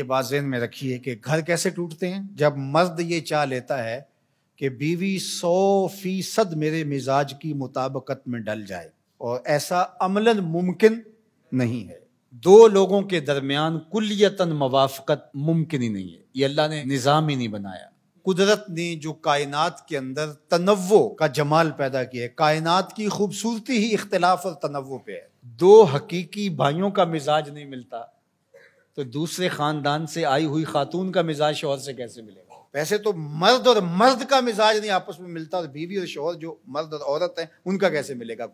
یہ بات ذہن میں رکھیے کہ گھر کیسے ٹوٹتے ہیں جب مرد یہ چاہ لیتا ہے کہ بیوی سو فیصد میرے مزاج کی مطابقت میں ڈل جائے اور ایسا عمل ممکن نہیں ہے دو لوگوں کے درمیان کلیتاً موافقت ممکن ہی نہیں ہے یہ اللہ نے نظام ہی نہیں بنایا قدرت نے جو کائنات کے اندر تنوع کا جمال پیدا کیا ہے کائنات کی خوبصورتی ہی اختلاف اور تنوع پہ ہے دو حقیقی بھائیوں کا مزاج نہیں ملتا تو دوسرے خاندان سے آئی ہوئی خاتون کا مزاج شوہر سے کیسے ملے گا ویسے تو مرد اور مرد کا مزاج نہیں آپس میں ملتا بیوی اور شوہر جو مرد اور عورت ہیں ان کا کیسے ملے گا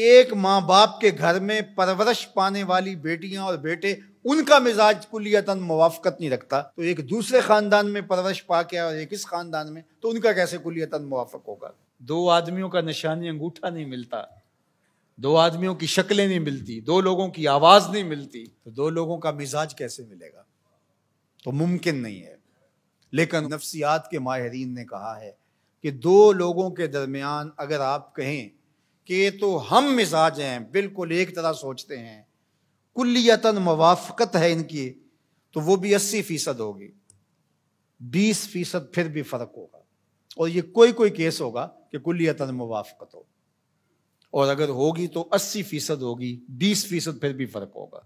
ایک ماں باپ کے گھر میں پرورش پانے والی بیٹیاں اور بیٹے ان کا مزاج کلیتا موافقت نہیں رکھتا تو ایک دوسرے خاندان میں پرورش پا کے اور ایک اس خاندان میں تو ان کا کیسے کلیتا موافق ہوگا دو آدمیوں کا نشانی انگوٹھا نہیں ملتا دو آدمیوں کی شکلیں نہیں ملتی دو لوگوں کی آواز نہیں ملتی تو دو لوگوں کا مزاج کیسے ملے گا تو ممکن نہیں ہے لیکن نفسیات کے ماہرین نے کہا ہے کہ دو لوگوں کے درمیان اگر آپ کہیں کہ تو ہم مزاج ہیں بالکل ایک طرح سوچتے ہیں کلیتاً موافقت ہے ان کی تو وہ بھی اسی فیصد ہوگی بیس فیصد پھر بھی فرق ہوگا اور یہ کوئی کوئی کیس ہوگا کہ کلیتاً موافقت ہوگی اور اگر ہوگی تو اسی فیصد ہوگی بیس فیصد پھر بھی فرق ہوگا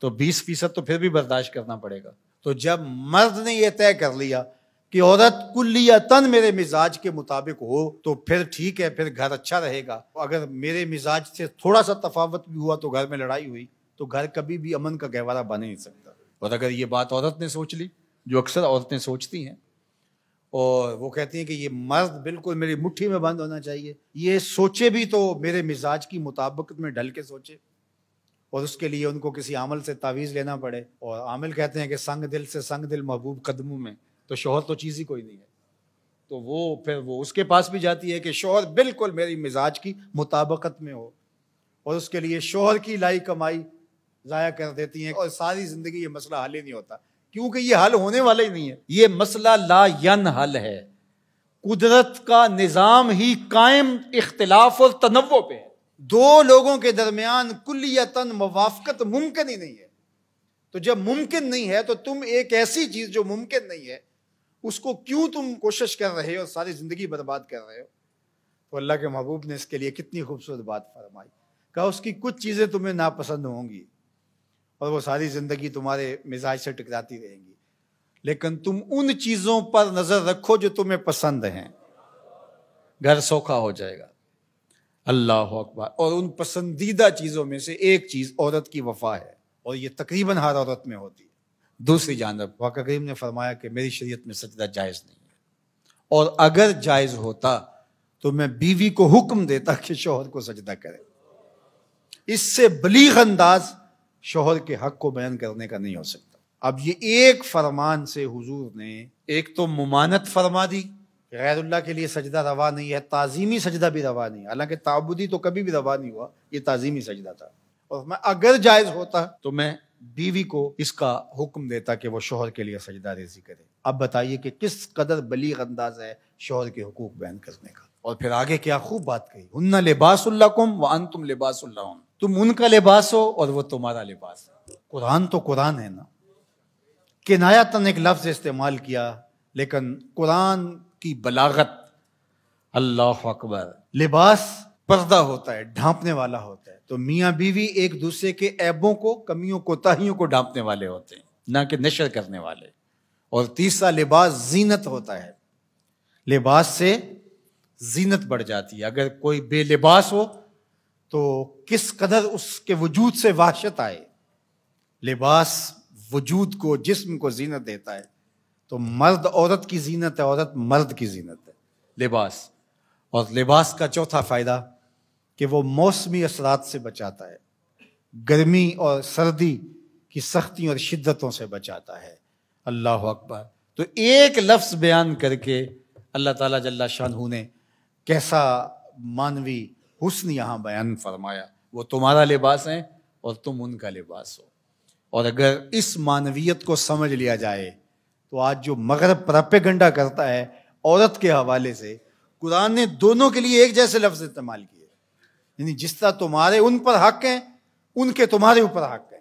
تو بیس فیصد تو پھر بھی برداشت کرنا پڑے گا تو جب مرد نے یہ طے کر لیا کہ عورت کلی یا تن میرے مزاج کے مطابق ہو تو پھر ٹھیک ہے پھر گھر اچھا رہے گا اگر میرے مزاج سے تھوڑا سا تفاوت بھی ہوا تو گھر میں لڑائی ہوئی تو گھر کبھی بھی امن کا گہوارہ بنے نہیں سکتا اور اگر یہ بات عورت نے سوچ لی جو اکثر عورتیں سوچتی ہیں اور وہ کہتی ہیں کہ یہ مرد بالکل میری مٹھی میں بند ہونا چاہیے یہ سوچے بھی تو میرے مزاج کی مطابقت میں ڈھل کے سوچے اور اس کے لیے ان کو کسی عمل سے تعویذ لینا پڑے اور عامل کہتے ہیں کہ سنگ دل سے سنگ دل محبوب قدموں میں تو شوہر تو چیز ہی کوئی نہیں ہے تو وہ پھر وہ اس کے پاس بھی جاتی ہے کہ شوہر بالکل میری مزاج کی مطابقت میں ہو اور اس کے لیے شوہر کی لائی کمائی ضائع کر دیتی ہیں اور ساری زندگی یہ مسئلہ حل ہی نہیں ہوتا کیونکہ یہ حل ہونے والا ہی نہیں ہے یہ مسئلہ لا ین حل ہے قدرت کا نظام ہی قائم اختلاف اور تنوع پہ ہے دو لوگوں کے درمیان کلیتاً موافقت ممکن ہی نہیں ہے تو جب ممکن نہیں ہے تو تم ایک ایسی چیز جو ممکن نہیں ہے اس کو کیوں تم کوشش کر رہے ہو ساری زندگی برباد کر رہے ہو تو اللہ کے محبوب نے اس کے لیے کتنی خوبصورت بات فرمائی کہا اس کی کچھ چیزیں تمہیں ناپسند ہوں گی اور وہ ساری زندگی تمہارے مزاج سے ٹکراتی رہیں گی لیکن تم ان چیزوں پر نظر رکھو جو تمہیں پسند ہیں گھر سوکھا ہو جائے گا اللہ اکبر اور ان پسندیدہ چیزوں میں سے ایک چیز عورت کی وفا ہے اور یہ تقریباً ہر عورت میں ہوتی ہے دوسری جانب واقع کریم نے فرمایا کہ میری شریعت میں سجدہ جائز نہیں ہے اور اگر جائز ہوتا تو میں بیوی کو حکم دیتا کہ شوہر کو سجدہ کرے اس سے بلیغ انداز شوہر کے حق کو بیان کرنے کا نہیں ہو سکتا اب یہ ایک فرمان سے حضور نے ایک تو ممانت فرما دی غیر اللہ کے لیے سجدہ روا نہیں ہے تعظیمی سجدہ بھی روا نہیں حالانکہ تعبدی تو کبھی بھی روا نہیں ہوا یہ تعظیمی سجدہ تھا اور میں اگر جائز ہوتا تو میں بیوی کو اس کا حکم دیتا کہ وہ شوہر کے لیے سجدہ ریزی کرے اب بتائیے کہ کس قدر بلیغ انداز ہے شوہر کے حقوق بیان کرنے کا اور پھر آگے کیا خوب بات کہی ہن لباس اللہ کم و ان تم لباس اللہ تم ان کا لباس ہو اور وہ تمہارا لباس قرآن تو قرآن ہے نا کہ تن ایک لفظ استعمال کیا لیکن قرآن کی بلاغت اللہ اکبر لباس پردہ ہوتا ہے ڈھانپنے والا ہوتا ہے تو میاں بیوی ایک دوسرے کے ایبوں کو کمیوں کو تاہیوں کو ڈھانپنے والے ہوتے ہیں نہ کہ نشر کرنے والے اور تیسرا لباس زینت ہوتا ہے لباس سے زینت بڑھ جاتی ہے اگر کوئی بے لباس ہو تو کس قدر اس کے وجود سے وحشت آئے لباس وجود کو جسم کو زینت دیتا ہے تو مرد عورت کی زینت ہے عورت مرد کی زینت ہے لباس اور لباس کا چوتھا فائدہ کہ وہ موسمی اثرات سے بچاتا ہے گرمی اور سردی کی سختی اور شدتوں سے بچاتا ہے اللہ اکبر تو ایک لفظ بیان کر کے اللہ تعالیٰ جل شاہ نے کیسا مانوی حسن یہاں بیان فرمایا وہ تمہارا لباس ہے اور تم ان کا لباس ہو اور اگر اس معنویت کو سمجھ لیا جائے تو آج جو مغرب پرپ گنڈا کرتا ہے عورت کے حوالے سے قرآن نے دونوں کے لیے ایک جیسے لفظ استعمال کیے یعنی جس طرح تمہارے ان پر حق ہیں ان کے تمہارے اوپر حق ہیں